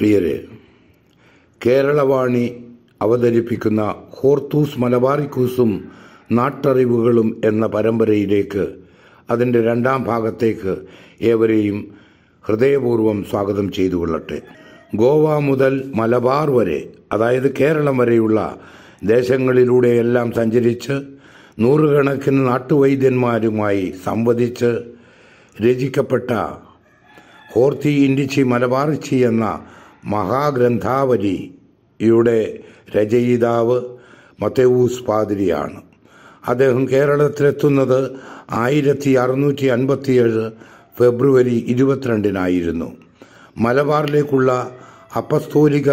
പ്രിയരെ കേരളവാണി അവതരിപ്പിക്കുന്ന ഹോർത്തൂസ് മലബാറിക്കൂസും നാട്ടറിവുകളും എന്ന പരമ്പരയിലേക്ക് അതിൻ്റെ രണ്ടാം ഭാഗത്തേക്ക് ഏവരെയും ഹൃദയപൂർവ്വം സ്വാഗതം ചെയ്തു കൊള്ളട്ടെ ഗോവ മുതൽ മലബാർ വരെ അതായത് കേരളം വരെയുള്ള ദേശങ്ങളിലൂടെയെല്ലാം സഞ്ചരിച്ച് നൂറുകണക്കിന് നാട്ടുവൈദ്യന്മാരുമായി സംവദിച്ച് രചിക്കപ്പെട്ട ഹോർത്തി ഇൻഡിച്ചി മലബാറിച്ചി എന്ന മഹാഗ്രന്ഥാവലിയുടെ രചയിതാവ് മത്തേവൂസ് പാതിരിയാണ് അദ്ദേഹം കേരളത്തിലെത്തുന്നത് ആയിരത്തി അറുന്നൂറ്റി അൻപത്തിയേഴ് ഫെബ്രുവരി ഇരുപത്തിരണ്ടിനായിരുന്നു മലബാറിലേക്കുള്ള അപസ്തോലിക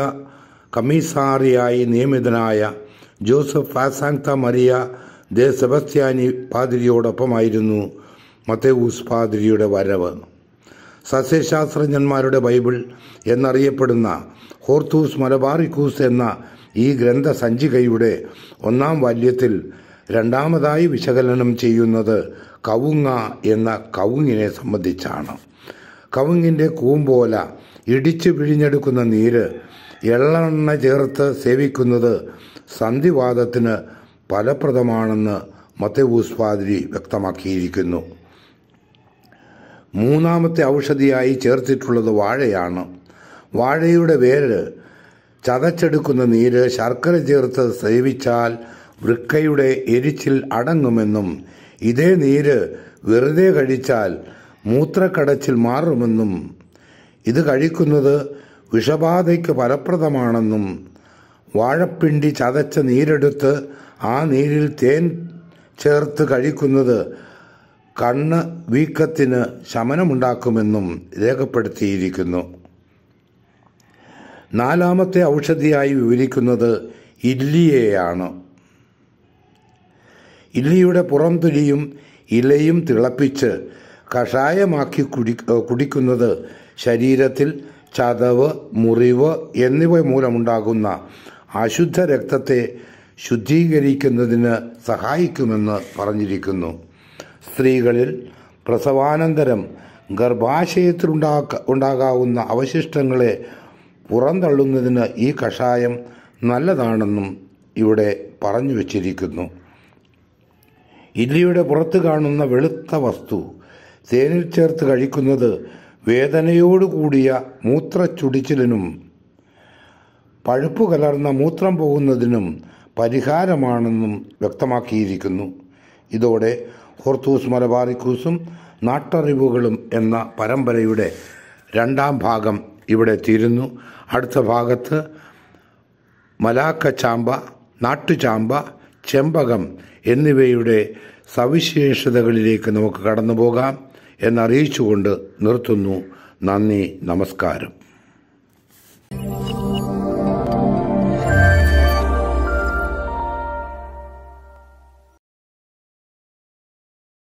കമ്മീസാറിയായി നിയമിതനായ ജോസഫ് ഫാസാങ്ത മരിയ ദേ സെബസ്ത്യാനി പാതിരിയോടൊപ്പമായിരുന്നു മത്തേവൂസ് പാതിരിയുടെ വരവ് സസ്യശാസ്ത്രജ്ഞന്മാരുടെ ബൈബിൾ എന്നറിയപ്പെടുന്ന ഹോർത്തൂസ് മലബാറിക്കൂസ് എന്ന ഈ ഗ്രന്ഥ സഞ്ചികയുടെ ഒന്നാം വാല്യത്തിൽ രണ്ടാമതായി വിശകലനം ചെയ്യുന്നത് കവുങ്ങ എന്ന കവുങ്ങിനെ സംബന്ധിച്ചാണ് കവുങ്ങിൻ്റെ കൂമ്പോല ഇടിച്ചു പിഴിഞ്ഞെടുക്കുന്ന നീര് എള്ളെണ്ണ ചേർത്ത് സേവിക്കുന്നത് സന്ധിവാദത്തിന് ഫലപ്രദമാണെന്ന് മത്തേ പാതിരി വ്യക്തമാക്കിയിരിക്കുന്നു മൂന്നാമത്തെ ഔഷധിയായി ചേർത്തിട്ടുള്ളത് വാഴയാണ് വാഴയുടെ വേര് ചതച്ചെടുക്കുന്ന നീര് ശർക്കര ചേർത്ത് സേവിച്ചാൽ വൃക്കയുടെ എരിച്ചിൽ അടങ്ങുമെന്നും ഇതേ നീര് വെറുതെ കഴിച്ചാൽ മൂത്രക്കടച്ചിൽ മാറുമെന്നും ഇത് കഴിക്കുന്നത് വിഷബാധയ്ക്ക് ഫലപ്രദമാണെന്നും വാഴപ്പിണ്ടി ചതച്ച നീരെടുത്ത് ആ നീരിൽ തേൻ ചേർത്ത് കഴിക്കുന്നത് കണ്ണ് വീക്കത്തിന് ശമനമുണ്ടാക്കുമെന്നും രേഖപ്പെടുത്തിയിരിക്കുന്നു നാലാമത്തെ ഔഷധിയായി വിവരിക്കുന്നത് ഇല്ലിയെയാണ് ഇല്ലിയുടെ പുറംതൊലിയും ഇലയും തിളപ്പിച്ച് കഷായമാക്കി കുടി കുടിക്കുന്നത് ശരീരത്തിൽ ചതവ് മുറിവ് എന്നിവ മൂലമുണ്ടാകുന്ന അശുദ്ധ രക്തത്തെ ശുദ്ധീകരിക്കുന്നതിന് സഹായിക്കുമെന്ന് പറഞ്ഞിരിക്കുന്നു സ്ത്രീകളിൽ പ്രസവാനന്തരം ഗർഭാശയത്തിലുണ്ടാക്ക ഉണ്ടാകാവുന്ന അവശിഷ്ടങ്ങളെ പുറന്തള്ളുന്നതിന് ഈ കഷായം നല്ലതാണെന്നും ഇവിടെ പറഞ്ഞു വച്ചിരിക്കുന്നു ഇല്ലിയുടെ പുറത്ത് കാണുന്ന വെളുത്ത വസ്തു തേനിൽ ചേർത്ത് കഴിക്കുന്നത് വേദനയോടുകൂടിയ മൂത്രച്ചുടിച്ചിലിനും പഴുപ്പ് കലർന്ന മൂത്രം പോകുന്നതിനും പരിഹാരമാണെന്നും വ്യക്തമാക്കിയിരിക്കുന്നു ഇതോടെ പോർത്തൂസ് മലബാറിക്കൂസും നാട്ടറിവുകളും എന്ന പരമ്പരയുടെ രണ്ടാം ഭാഗം ഇവിടെ തീരുന്നു അടുത്ത ഭാഗത്ത് മലാക്ക ചാമ്പ നാട്ടുചാമ്പ ചെമ്പകം എന്നിവയുടെ സവിശേഷതകളിലേക്ക് നമുക്ക് കടന്നു പോകാം എന്നറിയിച്ചുകൊണ്ട് നിർത്തുന്നു നന്ദി നമസ്കാരം